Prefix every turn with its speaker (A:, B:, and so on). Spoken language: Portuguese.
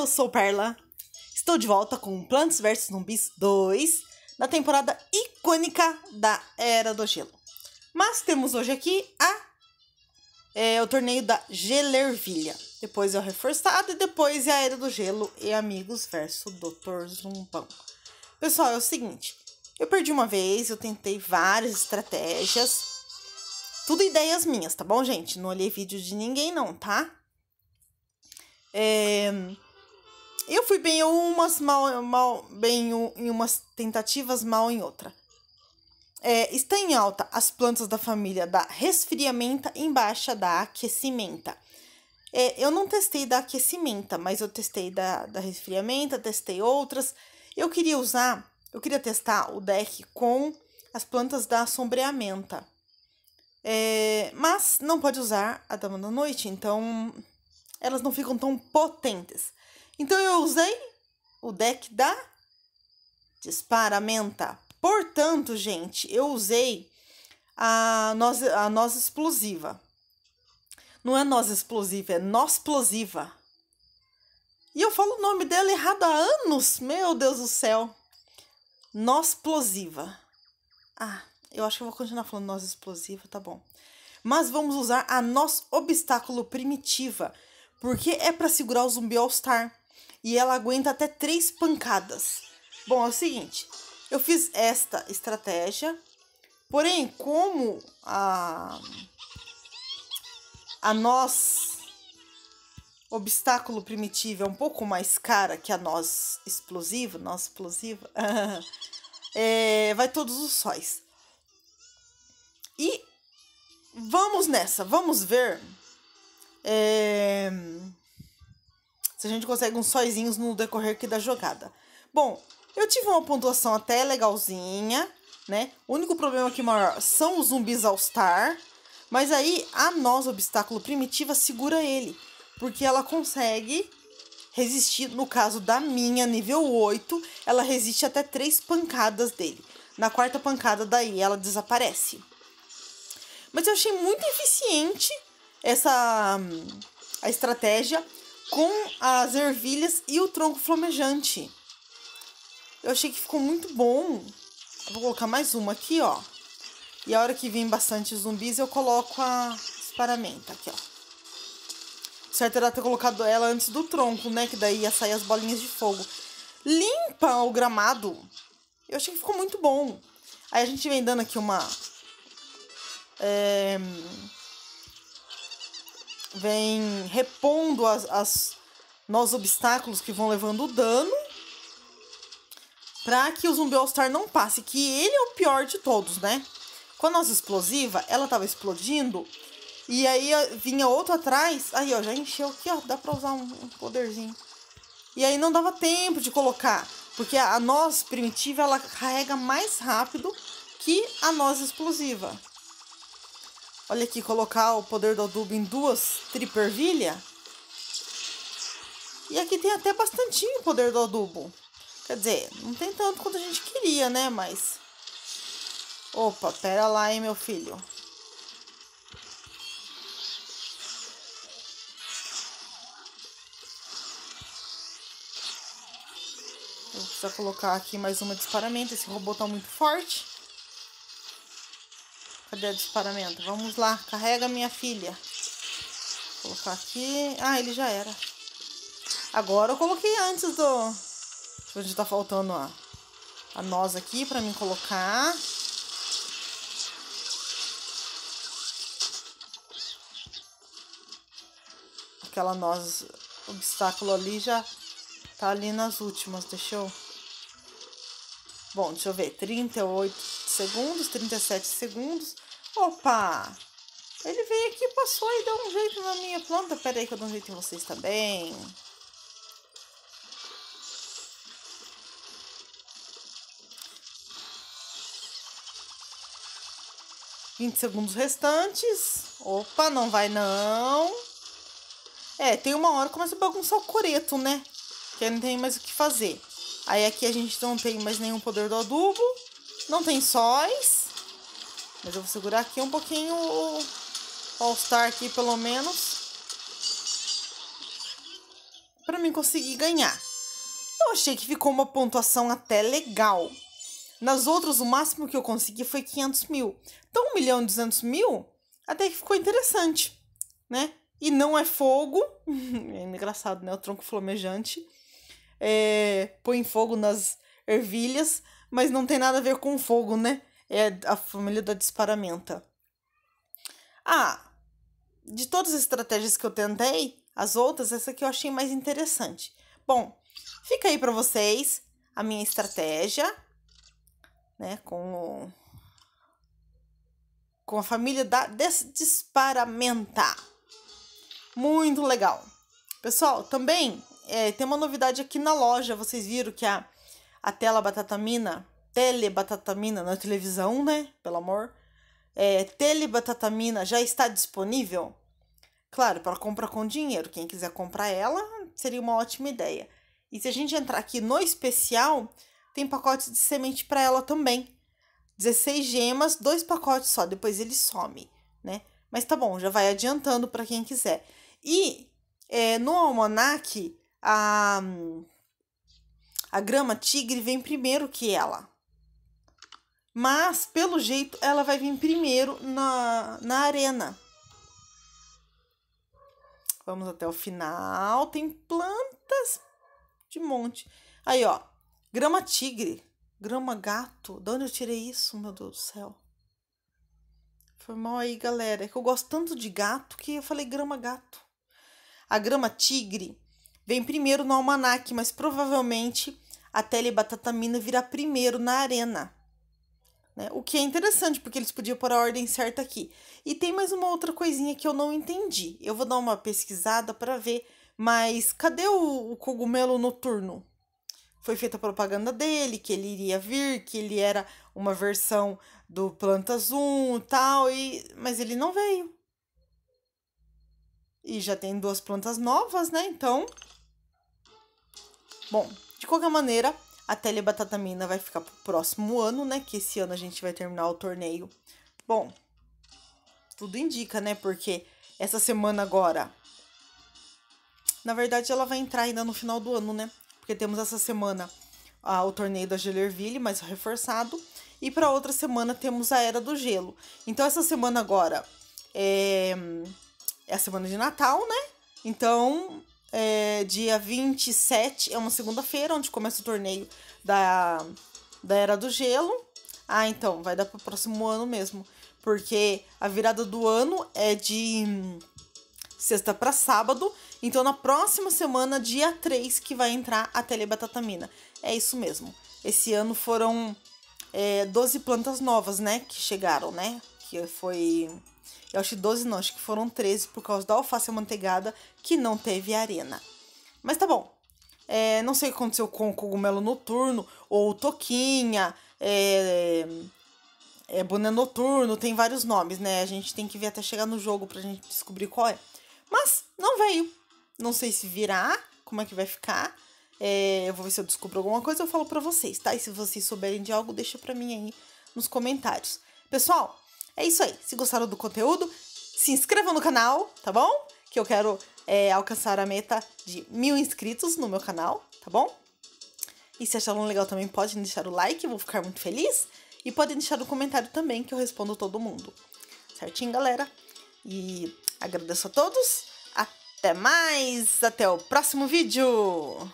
A: eu sou Perla. Estou de volta com Plants vs Zumbis 2, da temporada icônica da Era do Gelo. Mas temos hoje aqui a, é, o torneio da Gelervilha. Depois é o Reforçado e depois é a Era do Gelo e Amigos versus Doutor Zumbão. Pessoal, é o seguinte. Eu perdi uma vez, eu tentei várias estratégias. Tudo ideias minhas, tá bom, gente? Não olhei vídeo de ninguém não, tá? É... Eu fui bem em umas, mal, mal bem em umas tentativas, mal em outra. É, está em alta as plantas da família da resfriamenta em baixa da aquecimenta. É, eu não testei da aquecimenta, mas eu testei da, da resfriamenta, testei outras. Eu queria usar, eu queria testar o deck com as plantas da sombreamenta. É, mas não pode usar a dama da noite, então elas não ficam tão potentes. Então eu usei o deck da disparamenta. Portanto, gente, eu usei a noz, a nós explosiva. Não é noz explosiva, é noz explosiva. E eu falo o nome dela errado há anos, meu Deus do céu. Noz explosiva. Ah, eu acho que eu vou continuar falando noz explosiva, tá bom. Mas vamos usar a noz obstáculo primitiva, porque é para segurar o zumbi All Star e ela aguenta até três pancadas. Bom, é o seguinte, eu fiz esta estratégia, porém, como a, a nós obstáculo primitivo é um pouco mais cara que a nós explosiva, nós explosiva, é, vai todos os sóis. E vamos nessa, vamos ver é, se a gente consegue uns sozinhos no decorrer aqui da jogada. Bom, eu tive uma pontuação até legalzinha, né? O único problema aqui maior são os zumbis All-Star. Mas aí a nossa obstáculo primitiva, segura ele. Porque ela consegue resistir, no caso da minha, nível 8, ela resiste até três pancadas dele. Na quarta pancada, daí ela desaparece. Mas eu achei muito eficiente essa hum, a estratégia com as ervilhas e o tronco flamejante. Eu achei que ficou muito bom. Eu vou colocar mais uma aqui, ó. E a hora que vem bastante zumbis, eu coloco a esparamenta aqui, ó. certo era ter colocado ela antes do tronco, né? Que daí ia sair as bolinhas de fogo. Limpa o gramado. Eu achei que ficou muito bom. Aí a gente vem dando aqui uma... É vem repondo as, as nós obstáculos que vão levando dano para que o zumbi All Star não passe, que ele é o pior de todos, né? Com a nossa explosiva, ela tava explodindo e aí vinha outro atrás. Aí, ó, já encheu aqui, ó, dá para usar um, um poderzinho. E aí não dava tempo de colocar, porque a, a noz primitiva ela carrega mais rápido que a noz explosiva. Olha aqui, colocar o poder do adubo em duas tripervilhas. E aqui tem até bastantinho poder do adubo. Quer dizer, não tem tanto quanto a gente queria, né? Mas... Opa, pera lá, hein, meu filho. vou precisar colocar aqui mais uma disparamento. Esse robô tá muito forte. Cadê o disparamento? Vamos lá, carrega minha filha. Vou colocar aqui. Ah, ele já era. Agora eu coloquei antes do... Onde tá faltando a, a nós aqui pra mim colocar. Aquela nós obstáculo ali já tá ali nas últimas. Deixa eu... Bom, deixa eu ver. 38 segundos, 37 segundos. Opa! Ele veio aqui, passou e deu um jeito na minha planta. Pera aí que eu dou um jeito em vocês também. Vinte segundos restantes. Opa, não vai não. É, tem uma hora que começa a bagunçar o coreto, né? Que não tem mais o que fazer. Aí aqui a gente não tem mais nenhum poder do adubo. Não tem sóis. Mas eu vou segurar aqui um pouquinho o All-Star aqui, pelo menos. Pra mim conseguir ganhar. Eu achei que ficou uma pontuação até legal. Nas outras, o máximo que eu consegui foi 500 mil. Então, 1 milhão e 200 mil até que ficou interessante, né? E não é fogo. é engraçado, né? O tronco flamejante. É... põe fogo nas ervilhas, mas não tem nada a ver com fogo, né? é a família da disparamenta. Ah, de todas as estratégias que eu tentei, as outras, essa que eu achei mais interessante. Bom, fica aí para vocês a minha estratégia, né, com o, com a família da disparamenta. Muito legal. Pessoal, também é, tem uma novidade aqui na loja. Vocês viram que a, a tela batatamina telebatatamina na televisão, né? Pelo amor. É, telebatatamina já está disponível? Claro, para compra com dinheiro. Quem quiser comprar ela, seria uma ótima ideia. E se a gente entrar aqui no especial, tem pacotes de semente para ela também. 16 gemas, dois pacotes só, depois ele some, né? Mas tá bom, já vai adiantando para quem quiser. E é, no almanac, a, a grama tigre vem primeiro que ela. Mas, pelo jeito, ela vai vir primeiro na, na arena. Vamos até o final. Tem plantas de monte. Aí, ó. Grama tigre. Grama gato. De onde eu tirei isso, meu Deus do céu? Foi mal aí, galera. É que eu gosto tanto de gato que eu falei grama gato. A grama tigre vem primeiro no almanac, mas provavelmente a Telebatatamina virá primeiro na arena. Né? O que é interessante, porque eles podiam pôr a ordem certa aqui. E tem mais uma outra coisinha que eu não entendi. Eu vou dar uma pesquisada para ver, mas cadê o, o cogumelo noturno? Foi feita a propaganda dele, que ele iria vir, que ele era uma versão do Planta Zoom e tal, e... mas ele não veio. E já tem duas plantas novas, né? Então. Bom, de qualquer maneira, a Mina vai ficar pro próximo ano, né? Que esse ano a gente vai terminar o torneio. Bom, tudo indica, né? Porque essa semana agora. Na verdade, ela vai entrar ainda no final do ano, né? Porque temos essa semana ah, o torneio da Gellerville, mais reforçado. E para outra semana temos a Era do Gelo. Então, essa semana agora é, é a semana de Natal, né? Então, é, dia 27, é uma segunda-feira, onde começa o torneio da, da Era do Gelo. Ah, então, vai dar pro próximo ano mesmo. Porque a virada do ano é de sexta para sábado. Então, na próxima semana, dia 3, que vai entrar a telebatatamina. É isso mesmo. Esse ano foram é, 12 plantas novas, né? Que chegaram, né? Que foi eu acho 12 não, acho que foram 13 por causa da alface amanteigada que não teve arena. Mas tá bom. É, não sei o que aconteceu com o cogumelo noturno, ou toquinha, é, é, é, boné noturno, tem vários nomes, né? A gente tem que ver até chegar no jogo pra gente descobrir qual é. Mas não veio. Não sei se virá, como é que vai ficar. É, eu vou ver se eu descubro alguma coisa, eu falo para vocês, tá? E se vocês souberem de algo, deixa para mim aí nos comentários. Pessoal, é isso aí. Se gostaram do conteúdo, se inscrevam no canal, tá bom? Que eu quero é, alcançar a meta de mil inscritos no meu canal, tá bom? E se acharam legal também, podem deixar o like, vou ficar muito feliz. E podem deixar o um comentário também, que eu respondo todo mundo. Certinho, galera? E agradeço a todos. Até mais! Até o próximo vídeo!